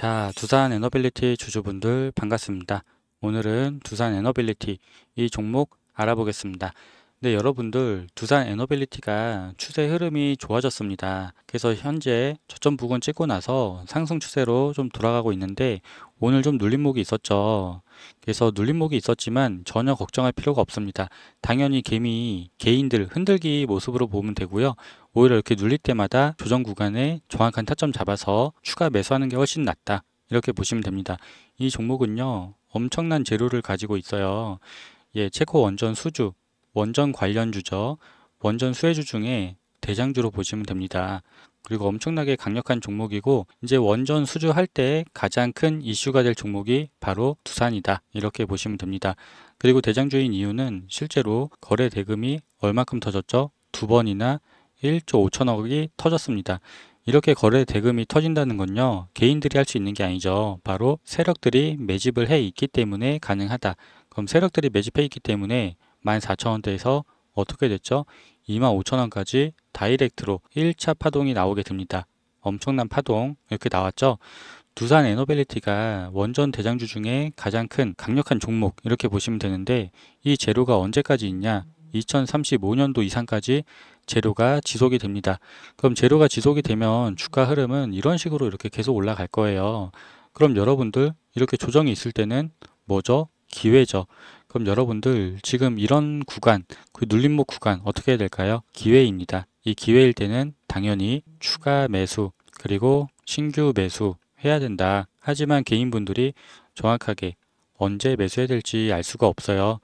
자, 두산 에너빌리티 주주분들 반갑습니다. 오늘은 두산 에너빌리티 이 종목 알아보겠습니다. 네, 여러분들 두산 에너빌리티가 추세 흐름이 좋아졌습니다. 그래서 현재 저점 부근 찍고 나서 상승 추세로 좀 돌아가고 있는데 오늘 좀 눌림목이 있었죠. 그래서 눌림목이 있었지만 전혀 걱정할 필요가 없습니다. 당연히 개미, 개인들 흔들기 모습으로 보면 되고요. 오히려 이렇게 눌릴 때마다 조정 구간에 정확한 타점 잡아서 추가 매수하는 게 훨씬 낫다. 이렇게 보시면 됩니다. 이 종목은요. 엄청난 재료를 가지고 있어요. 예, 체코 원전 수주, 원전 관련주죠. 원전 수혜주 중에 대장주로 보시면 됩니다. 그리고 엄청나게 강력한 종목이고 이제 원전 수주할 때 가장 큰 이슈가 될 종목이 바로 두산이다. 이렇게 보시면 됩니다. 그리고 대장주인 이유는 실제로 거래 대금이 얼마큼 터졌죠? 두 번이나 1조 5천억이 터졌습니다. 이렇게 거래 대금이 터진다는 건요. 개인들이 할 수 있는 게 아니죠. 바로 세력들이 매집을 해 있기 때문에 가능하다. 그럼 세력들이 매집해 있기 때문에 14,000원대에서 어떻게 됐죠? 25,000원까지 다이렉트로 1차 파동이 나오게 됩니다. 엄청난 파동 이렇게 나왔죠. 두산 에너빌리티가 원전 대장주 중에 가장 큰 강력한 종목 이렇게 보시면 되는데 이 재료가 언제까지 있냐 2035년도 이상까지 재료가 지속이 됩니다. 그럼 재료가 지속이 되면 주가 흐름은 이런 식으로 이렇게 계속 올라갈 거예요. 그럼 여러분들 이렇게 조정이 있을 때는 뭐죠? 기회죠. 그럼 여러분들 지금 이런 구간, 그 눌림목 구간 어떻게 해야 될까요? 기회입니다. 이 기회일 때는 당연히 추가 매수 그리고 신규 매수 해야 된다. 하지만 개인분들이 정확하게 언제 매수해야 될지 알 수가 없어요.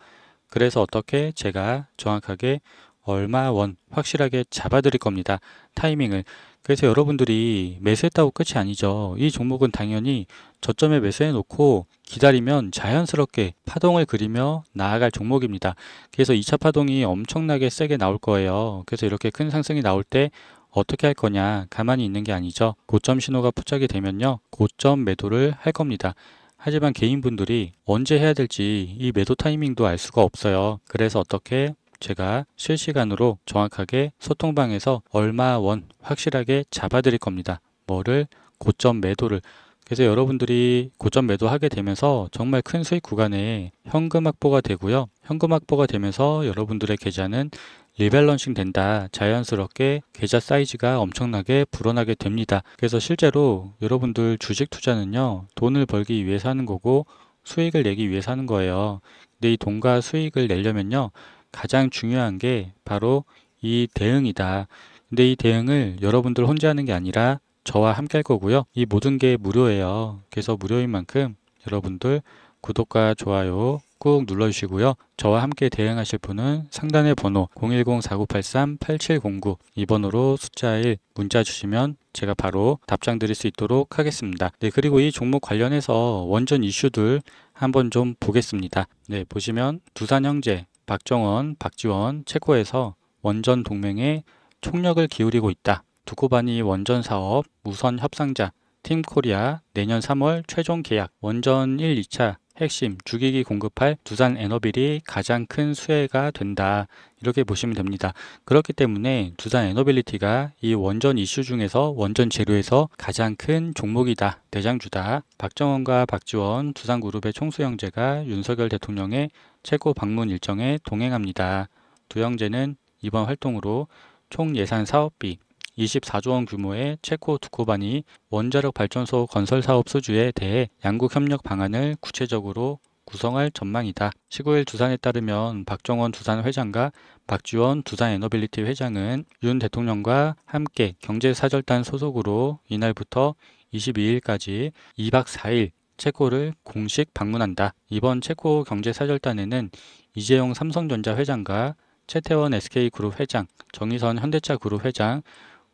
그래서 어떻게 제가 정확하게 얼마 원 확실하게 잡아드릴 겁니다. 타이밍을 그래서 여러분들이 매수했다고 끝이 아니죠. 이 종목은 당연히 저점에 매수해 놓고 기다리면 자연스럽게 파동을 그리며 나아갈 종목입니다. 그래서 2차 파동이 엄청나게 세게 나올 거예요. 그래서 이렇게 큰 상승이 나올 때 어떻게 할 거냐 가만히 있는 게 아니죠. 고점 신호가 포착이 되면요. 고점 매도를 할 겁니다. 하지만 개인분들이 언제 해야 될지 이 매도 타이밍도 알 수가 없어요. 그래서 어떻게 제가 실시간으로 정확하게 소통방에서 얼마 원 확실하게 잡아드릴 겁니다. 뭐를 고점 매도를 그래서 여러분들이 고점 매도하게 되면서 정말 큰 수익 구간에 현금 확보가 되고요. 현금 확보가 되면서 여러분들의 계좌는 리밸런싱 된다. 자연스럽게 계좌 사이즈가 엄청나게 불어나게 됩니다. 그래서 실제로 여러분들 주식 투자는요. 돈을 벌기 위해서 하는 거고 수익을 내기 위해서 하는 거예요. 근데 이 돈과 수익을 내려면요. 가장 중요한 게 바로 이 대응이다. 근데 이 대응을 여러분들 혼자 하는 게 아니라 저와 함께 할 거고요. 이 모든 게 무료예요. 그래서 무료인 만큼 여러분들 구독과 좋아요 꾹 눌러주시고요. 저와 함께 대응하실 분은 상단의 번호 010-4983-8709 이 번호로 숫자 1 문자 주시면 제가 바로 답장 드릴 수 있도록 하겠습니다. 네, 그리고 이 종목 관련해서 원전 이슈들 한번 좀 보겠습니다. 네, 보시면 두산형제 박정원, 박지원, 체코에서 원전 동맹에 총력을 기울이고 있다. 두코바니 원전 사업 우선 협상자 팀코리아 내년 3월 최종 계약 원전 1, 2차 핵심 주객이 공급할 두산 에너빌이 가장 큰 수혜가 된다. 이렇게 보시면 됩니다. 그렇기 때문에 두산 에너빌리티가 이 원전 이슈 중에서 원전 재료에서 가장 큰 종목이다. 대장주다. 박정원과 박지원 두산그룹의 총수형제가 윤석열 대통령의 최고 방문 일정에 동행합니다. 두 형제는 이번 활동으로 총 예산 사업비 24조 원 규모의 체코 두코반이 원자력 발전소 건설 사업 수주에 대해 양국 협력 방안을 구체적으로 구성할 전망이다. 19일 두산에 따르면 박정원 두산 회장과 박지원 두산 에너빌리티 회장은 윤 대통령과 함께 경제사절단 소속으로 이날부터 22일까지 2박 4일 체코를 공식 방문한다. 이번 체코 경제사절단에는 이재용 삼성전자 회장과 최태원 SK그룹 회장, 정의선 현대차그룹 회장,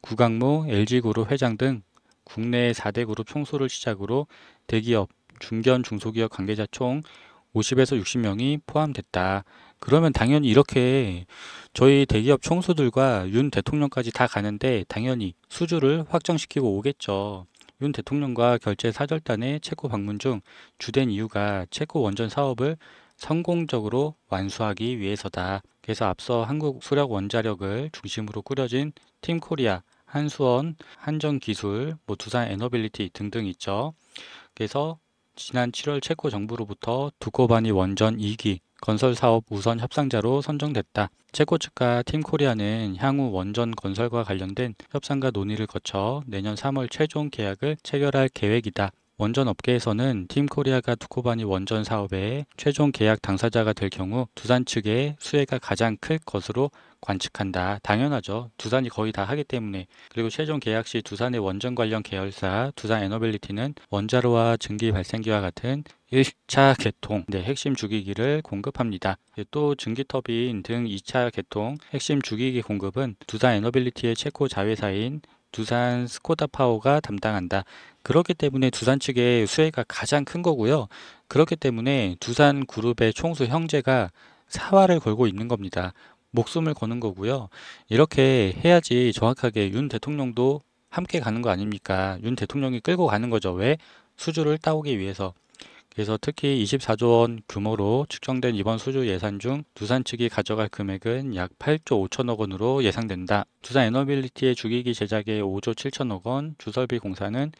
구강모, LG그룹 회장 등국내 4대 그룹 총수를 시작으로 대기업, 중견, 중소기업 관계자 총 50에서 60명이 포함됐다. 그러면 당연히 이렇게 저희 대기업 총수들과 윤 대통령까지 다 가는데 당연히 수주를 확정시키고 오겠죠. 윤 대통령과 결제 사절단의 체코 방문 중 주된 이유가 체코 원전 사업을 성공적으로 완수하기 위해서다. 그래서 앞서 한국 수력 원자력을 중심으로 꾸려진 팀 코리아 한수원, 한정기술, 뭐 두산 에너빌리티 등등 있죠. 그래서 지난 7월 체코 정부로부터 두코바니 원전 2기 건설 사업 우선 협상자로 선정됐다. 체코 측과 팀 코리아는 향후 원전 건설과 관련된 협상과 논의를 거쳐 내년 3월 최종 계약을 체결할 계획이다. 원전 업계에서는 팀 코리아가 두코바니 원전 사업의 최종 계약 당사자가 될 경우 두산 측의 수혜가 가장 클 것으로 관측한다. 당연하죠. 두산이 거의 다 하기 때문에. 그리고 최종 계약 시 두산의 원전 관련 계열사 두산 에너빌리티는 원자로와 증기 발생기와 같은 1차 개통 네, 핵심 주기기를 공급합니다. 예, 또 증기터빈 등 2차 개통 핵심 주기기 공급은 두산 에너빌리티의 체코 자회사인 두산 스코다 파워가 담당한다. 그렇기 때문에 두산 측의 수혜가 가장 큰 거고요. 그렇기 때문에 두산 그룹의 총수 형제가 사활을 걸고 있는 겁니다. 목숨을 거는 거고요. 이렇게 해야지 정확하게 윤 대통령도 함께 가는 거 아닙니까? 윤 대통령이 끌고 가는 거죠. 왜? 수주를 따오기 위해서. 그래서 특히 24조 원 규모로 측정된 이번 수주 예산 중 두산 측이 가져갈 금액은 약 8조 5천억 원으로 예상된다. 두산 에너빌리티의 주기기 제작에 5조 7천억 원, 주설비 공사는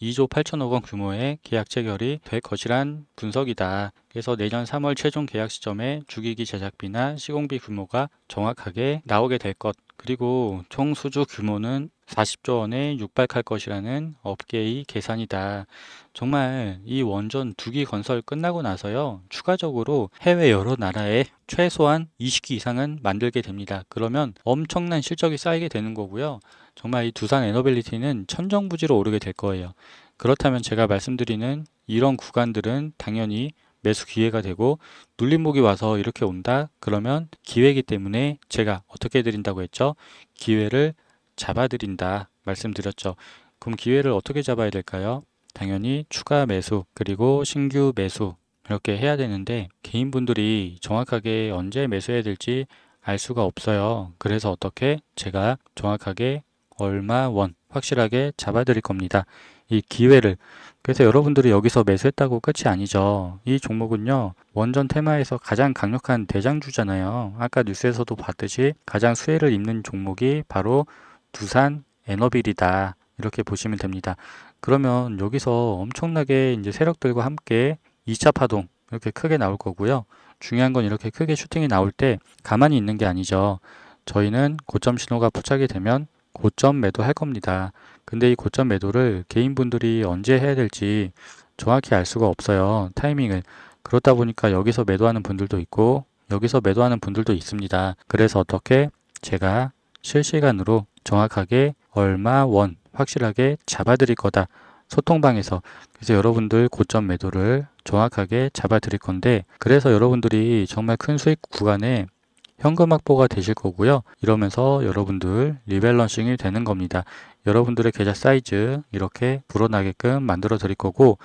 2조 8천억 원 규모의 계약 체결이 될 것이란 분석이다. 그래서 내년 3월 최종 계약 시점에 주기기 제작비나 시공비 규모가 정확하게 나오게 될 것. 그리고 총 수주 규모는 40조 원에 육박할 것이라는 업계의 계산이다. 정말 이 원전 두기 건설 끝나고 나서요. 추가적으로 해외 여러 나라에 최소한 20기 이상은 만들게 됩니다. 그러면 엄청난 실적이 쌓이게 되는 거고요. 정말 이 두산 에너빌리티는 천정부지로 오르게 될 거예요. 그렇다면 제가 말씀드리는 이런 구간들은 당연히 매수 기회가 되고 눌림목이 와서 이렇게 온다 그러면 기회이기 때문에 제가 어떻게 드린다고 했죠 기회를 잡아 드린다 말씀드렸죠 그럼 기회를 어떻게 잡아야 될까요 당연히 추가 매수 그리고 신규 매수 이렇게 해야 되는데 개인분들이 정확하게 언제 매수해야 될지 알 수가 없어요 그래서 어떻게 제가 정확하게 얼마 원 확실하게 잡아 드릴 겁니다 이 기회를 그래서 여러분들이 여기서 매수했다고 끝이 아니죠. 이 종목은요. 원전 테마에서 가장 강력한 대장주잖아요. 아까 뉴스에서도 봤듯이 가장 수혜를 입는 종목이 바로 두산 에너빌이다. 이렇게 보시면 됩니다. 그러면 여기서 엄청나게 이제 세력들과 함께 2차 파동 이렇게 크게 나올 거고요. 중요한 건 이렇게 크게 슈팅이 나올 때 가만히 있는 게 아니죠. 저희는 고점 신호가 포착이 되면 고점 매도할 겁니다. 근데 이 고점 매도를 개인분들이 언제 해야 될지 정확히 알 수가 없어요. 타이밍을. 그렇다 보니까 여기서 매도하는 분들도 있고 여기서 매도하는 분들도 있습니다. 그래서 어떻게 제가 실시간으로 정확하게 얼마 원 확실하게 잡아드릴 거다. 소통방에서 그래서 여러분들 고점 매도를 정확하게 잡아드릴 건데 그래서 여러분들이 정말 큰 수익 구간에 현금 확보가 되실 거고요. 이러면서 여러분들 리밸런싱이 되는 겁니다. 여러분들의 계좌 사이즈 이렇게 불어나게끔 만들어 드릴 거고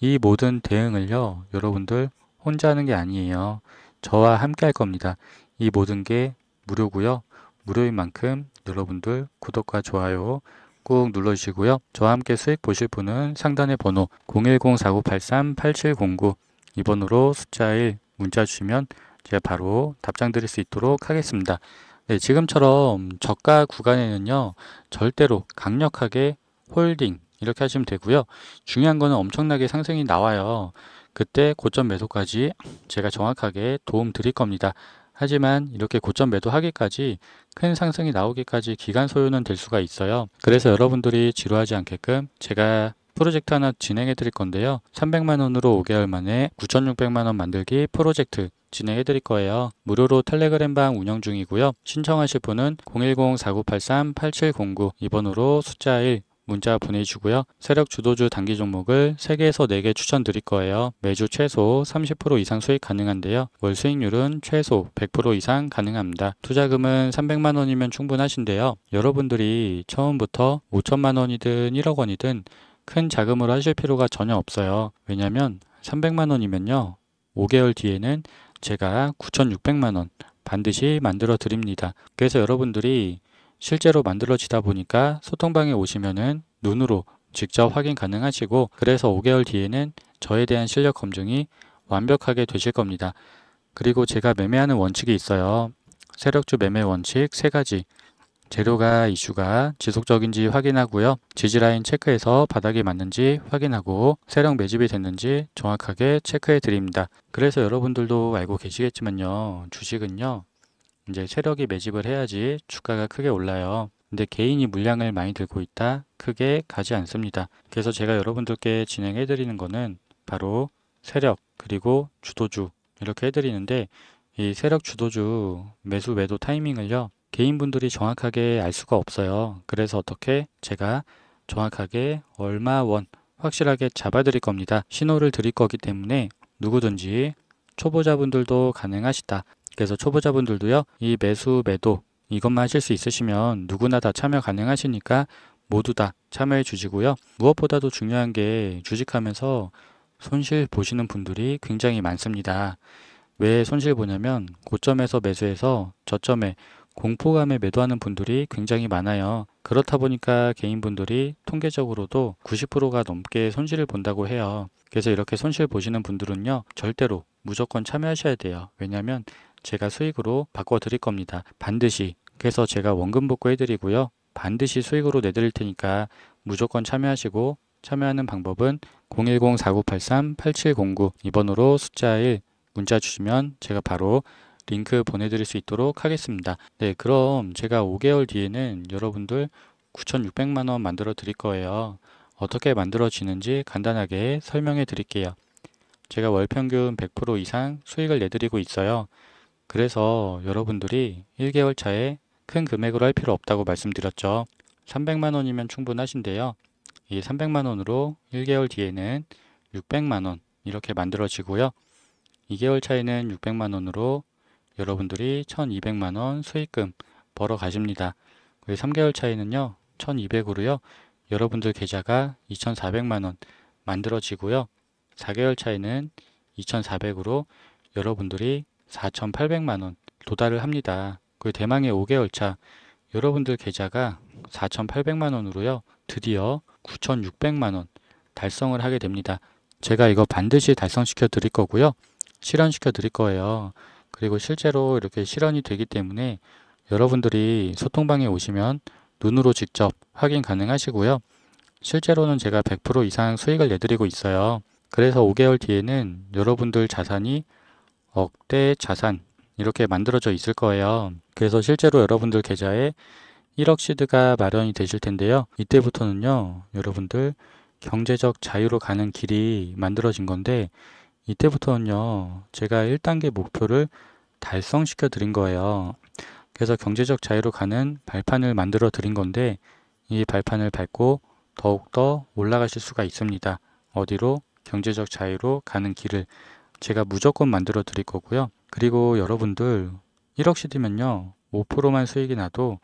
이 모든 대응을요. 여러분들 혼자 하는 게 아니에요. 저와 함께 할 겁니다. 이 모든 게 무료고요. 무료인 만큼 여러분들 구독과 좋아요 꾹 눌러주시고요. 저와 함께 수익 보실 분은 상단의 번호 010-4983-8709 이번으로 숫자 1 문자 주시면 제가 예, 바로 답장 드릴 수 있도록 하겠습니다. 네, 지금처럼 저가 구간에는요. 절대로 강력하게 홀딩 이렇게 하시면 되고요. 중요한 거는 엄청나게 상승이 나와요. 그때 고점 매도까지 제가 정확하게 도움 드릴 겁니다. 하지만 이렇게 고점 매도하기까지 큰 상승이 나오기까지 기간 소요는 될 수가 있어요. 그래서 여러분들이 지루하지 않게끔 제가 프로젝트 하나 진행해 드릴 건데요. 300만 원으로 5개월 만에 9,600만 원 만들기 프로젝트 진행해 드릴 거예요. 무료로 텔레그램방 운영 중이고요. 신청하실 분은 010-4983-8709 이번호로 숫자 1 문자 보내주고요. 세력 주도주 단기 종목을 3개에서 4개 추천드릴 거예요. 매주 최소 30% 이상 수익 가능한데요. 월 수익률은 최소 100% 이상 가능합니다. 투자금은 300만 원이면 충분하신데요. 여러분들이 처음부터 5천만 원이든 1억 원이든 큰 자금으로 하실 필요가 전혀 없어요. 왜냐면 300만 원이면요. 5개월 뒤에는 제가 9,600만원 반드시 만들어 드립니다. 그래서 여러분들이 실제로 만들어지다 보니까 소통방에 오시면은 눈으로 직접 확인 가능하시고 그래서 5개월 뒤에는 저에 대한 실력 검증이 완벽하게 되실 겁니다. 그리고 제가 매매하는 원칙이 있어요. 세력주 매매 원칙 3가지 재료가 이슈가 지속적인지 확인하고요. 지지라인 체크해서 바닥에 맞는지 확인하고 세력 매집이 됐는지 정확하게 체크해 드립니다. 그래서 여러분들도 알고 계시겠지만요. 주식은요. 이제 세력이 매집을 해야지 주가가 크게 올라요. 근데 개인이 물량을 많이 들고 있다 크게 가지 않습니다. 그래서 제가 여러분들께 진행해 드리는 거는 바로 세력 그리고 주도주 이렇게 해드리는데 이 세력 주도주 매수 매도 타이밍을요. 개인분들이 정확하게 알 수가 없어요. 그래서 어떻게 제가 정확하게 얼마 원 확실하게 잡아 드릴 겁니다. 신호를 드릴 거기 때문에 누구든지 초보자분들도 가능하시다. 그래서 초보자분들도요. 이 매수 매도 이것만 하실 수 있으시면 누구나 다 참여 가능하시니까 모두 다 참여해 주시고요. 무엇보다도 중요한 게 주식하면서 손실 보시는 분들이 굉장히 많습니다. 왜 손실 보냐면 고점에서 매수해서 저점에 공포감에 매도하는 분들이 굉장히 많아요. 그렇다 보니까 개인분들이 통계적으로도 90%가 넘게 손실을 본다고 해요. 그래서 이렇게 손실 보시는 분들은요. 절대로 무조건 참여하셔야 돼요. 왜냐하면 제가 수익으로 바꿔 드릴 겁니다. 반드시. 그래서 제가 원금 복구 해드리고요. 반드시 수익으로 내드릴 테니까 무조건 참여하시고 참여하는 방법은 010-4983-8709 이번으로 숫자 1 문자 주시면 제가 바로 링크 보내드릴 수 있도록 하겠습니다. 네, 그럼 제가 5개월 뒤에는 여러분들 9,600만원 만들어 드릴 거예요. 어떻게 만들어지는지 간단하게 설명해 드릴게요. 제가 월평균 100% 이상 수익을 내드리고 있어요. 그래서 여러분들이 1개월 차에 큰 금액으로 할 필요 없다고 말씀드렸죠. 300만원이면 충분하신데요. 이 300만원으로 1개월 뒤에는 600만원 이렇게 만들어지고요. 2개월 차에는 600만원으로 여러분들이 1200만원 수익금 벌어 가십니다. 그 3개월 차이는요. 1200으로요. 여러분들 계좌가 2400만원 만들어지고요. 4개월 차이는 2400으로 여러분들이 4800만원 도달을 합니다. 그 대망의 5개월 차 여러분들 계좌가 4800만원으로요. 드디어 9600만원 달성을 하게 됩니다. 제가 이거 반드시 달성시켜 드릴 거고요. 실현시켜 드릴 거예요. 그리고 실제로 이렇게 실현이 되기 때문에 여러분들이 소통방에 오시면 눈으로 직접 확인 가능하시고요. 실제로는 제가 100% 이상 수익을 내드리고 있어요. 그래서 5개월 뒤에는 여러분들 자산이 억대 자산 이렇게 만들어져 있을 거예요. 그래서 실제로 여러분들 계좌에 1억 시드가 마련이 되실 텐데요. 이때부터는요, 여러분들 경제적 자유로 가는 길이 만들어진 건데 이때부터는요, 제가 1단계 목표를 달성시켜 드린 거예요. 그래서 경제적 자유로 가는 발판을 만들어 드린 건데, 이 발판을 밟고 더욱더 올라가실 수가 있습니다. 어디로? 경제적 자유로 가는 길을 제가 무조건 만들어 드릴 거고요. 그리고 여러분들 1억시디면요 5%만 수익이 나도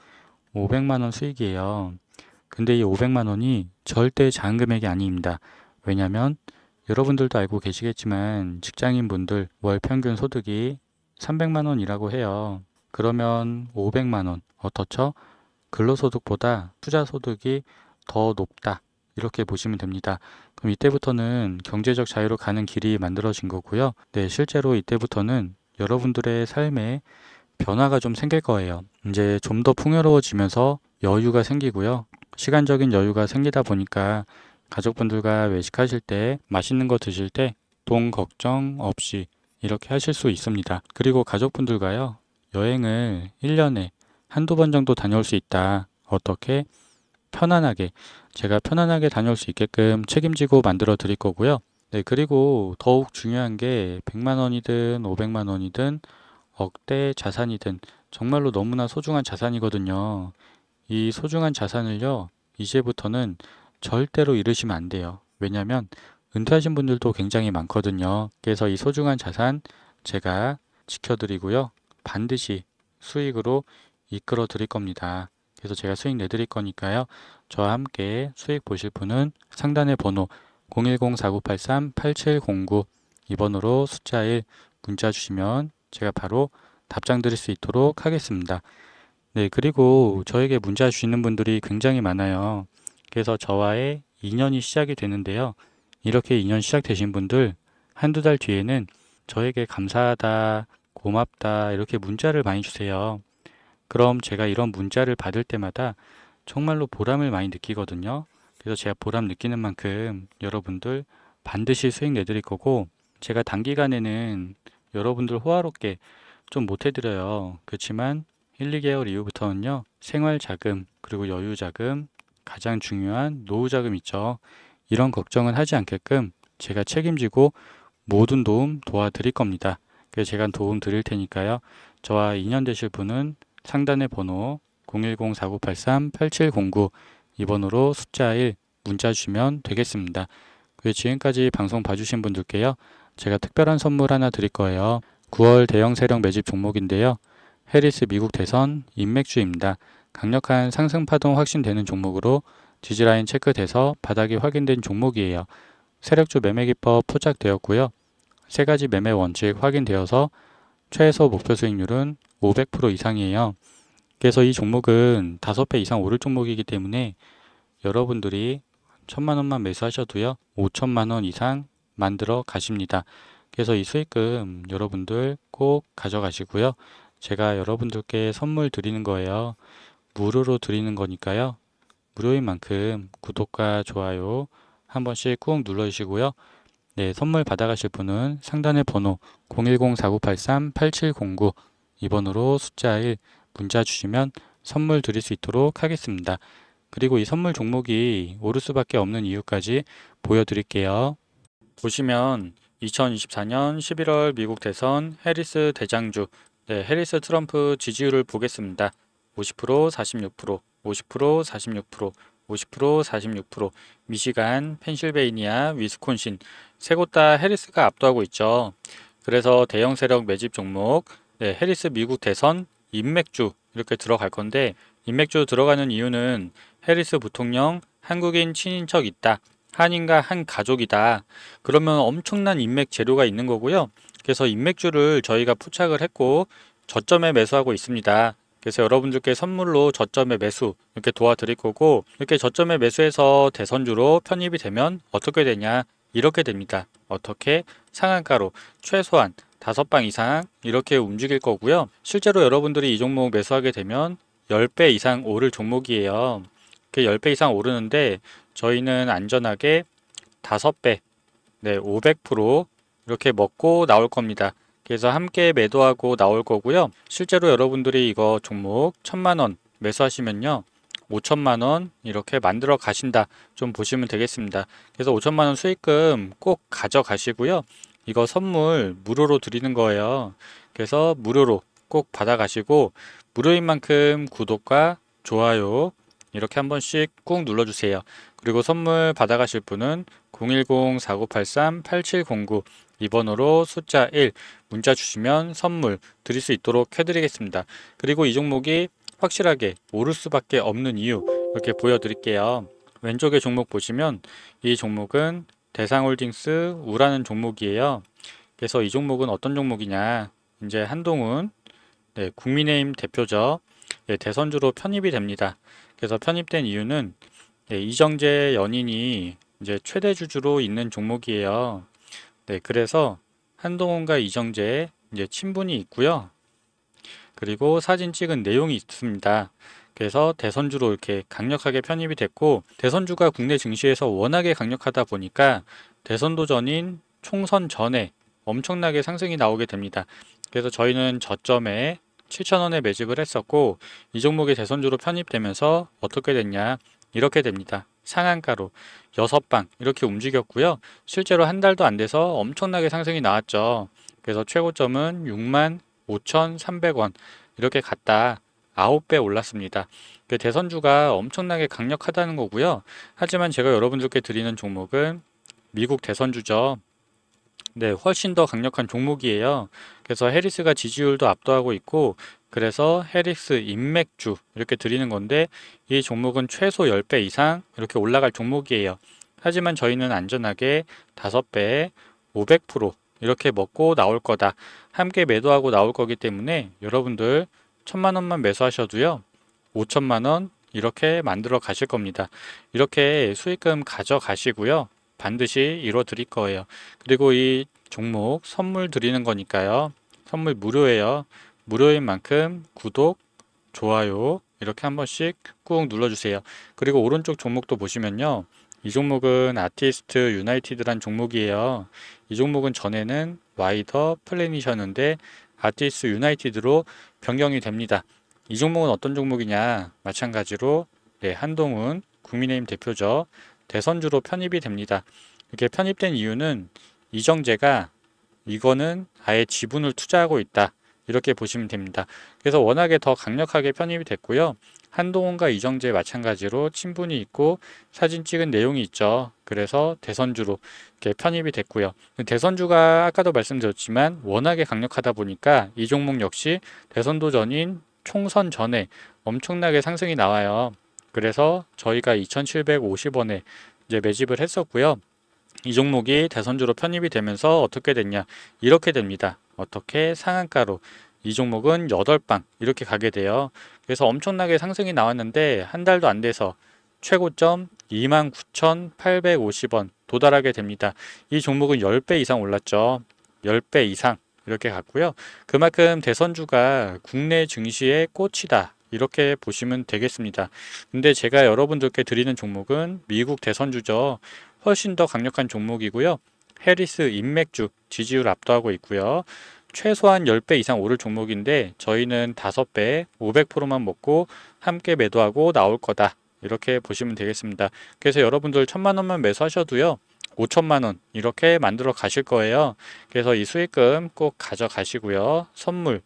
500만원 수익이에요. 근데 이 500만원이 절대 작은 금액이 아닙니다. 왜냐면 하 여러분들도 알고 계시겠지만 직장인분들 월 평균 소득이 300만 원이라고 해요. 그러면 500만 원 어떻죠? 근로소득보다 투자소득이 더 높다. 이렇게 보시면 됩니다. 그럼 이때부터는 경제적 자유로 가는 길이 만들어진 거고요. 네, 실제로 이때부터는 여러분들의 삶에 변화가 좀 생길 거예요. 이제 좀 더 풍요로워지면서 여유가 생기고요. 시간적인 여유가 생기다 보니까 가족분들과 외식하실 때 맛있는 거 드실 때 돈 걱정 없이 이렇게 하실 수 있습니다. 그리고 가족분들과요. 여행을 1년에 한두 번 정도 다녀올 수 있다. 어떻게 편안하게 제가 편안하게 다녀올 수 있게끔 책임지고 만들어 드릴 거고요. 네, 그리고 더욱 중요한 게 100만 원이든 500만 원이든 억대 자산이든 정말로 너무나 소중한 자산이거든요. 이 소중한 자산을요. 이제부터는 절대로 잃으시면 안 돼요. 왜냐하면 은퇴하신 분들도 굉장히 많거든요. 그래서 이 소중한 자산 제가 지켜드리고요. 반드시 수익으로 이끌어 드릴 겁니다. 그래서 제가 수익 내드릴 거니까요. 저와 함께 수익 보실 분은 상단의 번호 010-4983-8709 이번호로 숫자 1 문자 주시면 제가 바로 답장 드릴 수 있도록 하겠습니다. 네, 그리고 저에게 문자 주시는 분들이 굉장히 많아요. 그래서 저와의 인연이 시작이 되는데요. 이렇게 인연 시작되신 분들 한두 달 뒤에는 저에게 감사하다, 고맙다 이렇게 문자를 많이 주세요. 그럼 제가 이런 문자를 받을 때마다 정말로 보람을 많이 느끼거든요. 그래서 제가 보람 느끼는 만큼 여러분들 반드시 수익 내드릴 거고 제가 단기간에는 여러분들 호화롭게 좀 못해드려요. 그렇지만 1, 2개월 이후부터는요. 생활자금 그리고 여유자금 가장 중요한 노후 자금 이죠 이런 걱정은 하지 않게끔 제가 책임지고 모든 도움 도와드릴 겁니다. 그래서 제가 도움 드릴 테니까요. 저와 인연 되실 분은 상단의 번호 010-4983-8709 이번호로 숫자 1 문자 주시면 되겠습니다. 그리고 지금까지 방송 봐주신 분들께요. 제가 특별한 선물 하나 드릴 거예요. 9월 대형 세력 매집 종목인데요. 해리스 미국 대선 인맥주입니다. 강력한 상승 파동 확신되는 종목으로 지지라인 체크돼서 바닥이 확인된 종목이에요. 세력주 매매 기법 포착되었고요. 세 가지 매매 원칙 확인되어서 최소 목표 수익률은 500% 이상이에요. 그래서 이 종목은 5배 이상 오를 종목이기 때문에 여러분들이 천만 원만 매수하셔도요. 5천만 원 이상 만들어 가십니다. 그래서 이 수익금 여러분들 꼭 가져가시고요. 제가 여러분들께 선물 드리는 거예요. 무료로 드리는 거니까요. 무료인 만큼 구독과 좋아요 한 번씩 꾹 눌러주시고요. 네, 선물 받아가실 분은 상단의 번호 010-4983-8709 2번으로 숫자 1 문자 주시면 선물 드릴 수 있도록 하겠습니다. 그리고 이 선물 종목이 오를 수밖에 없는 이유까지 보여드릴게요. 보시면 2024년 11월 미국 대선 해리스 대장주, 네, 해리스 트럼프 지지율을 보겠습니다. 50% 46% 50% 46% 50% 46% 미시간, 펜실베이니아, 위스콘신 세 곳다 해리스가 압도하고 있죠. 그래서 대형 세력 매집 종목 네, 해리스 미국 대선 인맥주 이렇게 들어갈 건데 인맥주 들어가는 이유는 해리스 부통령 한국인 친인척 있다. 한인과 한 가족이다. 그러면 엄청난 인맥 재료가 있는 거고요. 그래서 인맥주를 저희가 포착을 했고 저점에 매수하고 있습니다. 그래서 여러분들께 선물로 저점의 매수 이렇게 도와드릴 거고 이렇게 저점의 매수에서 대선주로 편입이 되면 어떻게 되냐 이렇게 됩니다. 어떻게 상한가로 최소한 다섯 방 이상 이렇게 움직일 거고요. 실제로 여러분들이 이 종목 매수하게 되면 10배 이상 오를 종목이에요. 그 10배 이상 오르는데 저희는 안전하게 5배, 네, 500% 이렇게 먹고 나올 겁니다. 그래서 함께 매도하고 나올 거고요. 실제로 여러분들이 이거 종목 천만원 매수하시면요. 5천만원 이렇게 만들어 가신다 좀 보시면 되겠습니다. 그래서 5천만원 수익금 꼭 가져가시고요. 이거 선물 무료로 드리는 거예요. 그래서 무료로 꼭 받아가시고 무료인 만큼 구독과 좋아요 이렇게 한 번씩 꾹 눌러주세요. 그리고 선물 받아가실 분은 010-4983-8709 2번으로 숫자 1 문자 주시면 선물 드릴 수 있도록 해드리겠습니다. 그리고 이 종목이 확실하게 오를 수밖에 없는 이유 이렇게 보여드릴게요. 왼쪽에 종목 보시면 이 종목은 대상홀딩스 우라는 종목이에요. 그래서 이 종목은 어떤 종목이냐 이제 한동훈 네, 국민의힘 대표죠. 네, 대선주로 편입이 됩니다. 그래서 편입된 이유는 네, 이정재 연인이 이제 최대 주주로 있는 종목이에요. 네, 그래서 한동훈과 이정재의 이제 친분이 있고요. 그리고 사진 찍은 내용이 있습니다. 그래서 대선주로 이렇게 강력하게 편입이 됐고 대선주가 국내 증시에서 워낙에 강력하다 보니까 대선도 전인 총선 전에 엄청나게 상승이 나오게 됩니다. 그래서 저희는 저점에 7천원에 매집을 했었고 이 종목이 대선주로 편입되면서 어떻게 됐냐 이렇게 됩니다. 상한가로 6방 이렇게 움직였고요. 실제로 한 달도 안 돼서 엄청나게 상승이 나왔죠. 그래서 최고점은 6만 5,300원 이렇게 갔다 9배 올랐습니다. 그 대선주가 엄청나게 강력하다는 거고요. 하지만 제가 여러분들께 드리는 종목은 미국 대선주죠. 네, 훨씬 더 강력한 종목이에요. 그래서 해리스가 지지율도 압도하고 있고 그래서 헤릭스 인맥주 이렇게 드리는 건데 이 종목은 최소 10배 이상 이렇게 올라갈 종목이에요. 하지만 저희는 안전하게 5배, 500% 이렇게 먹고 나올 거다. 함께 매도하고 나올 거기 때문에 여러분들 천만 원만 매수하셔도요. 5천만 원 이렇게 만들어 가실 겁니다. 이렇게 수익금 가져가시고요. 반드시 이뤄 드릴 거예요. 그리고 이 종목 선물 드리는 거니까요. 선물 무료예요. 무료인 만큼 구독, 좋아요 이렇게 한 번씩 꾹 눌러주세요. 그리고 오른쪽 종목도 보시면요. 이 종목은 아티스트 유나이티드란 종목이에요. 이 종목은 전에는 와이더 플래닛이었는데 아티스트 유나이티드로 변경이 됩니다. 이 종목은 어떤 종목이냐? 마찬가지로 네, 한동훈 국민의힘 대표죠. 대선주로 편입이 됩니다. 이렇게 편입된 이유는 이정재가 이거는 아예 지분을 투자하고 있다. 이렇게 보시면 됩니다. 그래서 워낙에 더 강력하게 편입이 됐고요. 한동훈과 이정재 마찬가지로 친분이 있고 사진 찍은 내용이 있죠. 그래서 대선주로 이렇게 편입이 됐고요. 대선주가 아까도 말씀드렸지만 워낙에 강력하다 보니까 이 종목 역시 대선 도전인 총선 전에 엄청나게 상승이 나와요. 그래서 저희가 2750원에 이제 매집을 했었고요. 이 종목이 대선주로 편입이 되면서 어떻게 됐냐 이렇게 됩니다. 어떻게 상한가로 이 종목은 8방 이렇게 가게 돼요. 그래서 엄청나게 상승이 나왔는데 한 달도 안 돼서 최고점 29,850원 도달하게 됩니다. 이 종목은 10배 이상 올랐죠. 10배 이상 이렇게 갔고요. 그만큼 대선주가 국내 증시의 꽃이다. 이렇게 보시면 되겠습니다. 근데 제가 여러분들께 드리는 종목은 미국 대선주죠. 훨씬 더 강력한 종목이고요. 해리스 인맥주 지지율 압도하고 있고요. 최소한 10배 이상 오를 종목인데 저희는 5배 500%만 먹고 함께 매도하고 나올 거다. 이렇게 보시면 되겠습니다. 그래서 여러분들 천만 원만 매수하셔도요. 5천만 원 이렇게 만들어 가실 거예요. 그래서 이 수익금 꼭 가져가시고요. 선물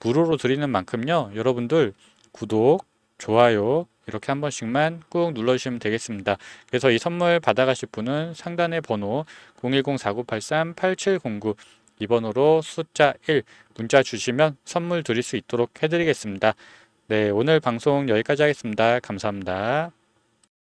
무료로 드리는 만큼요. 여러분들 구독, 좋아요 이렇게 한 번씩만 꾹 눌러주시면 되겠습니다. 그래서 이 선물 받아가실 분은 상단의 번호 0 1 0 4 9 8 8 7 0 9 2번으로 숫자 1 문자 주시면 선물 드릴 수 있도록 해드리겠습니다. 네, 오늘 방송 여기까지 하겠습니다. 감사합니다.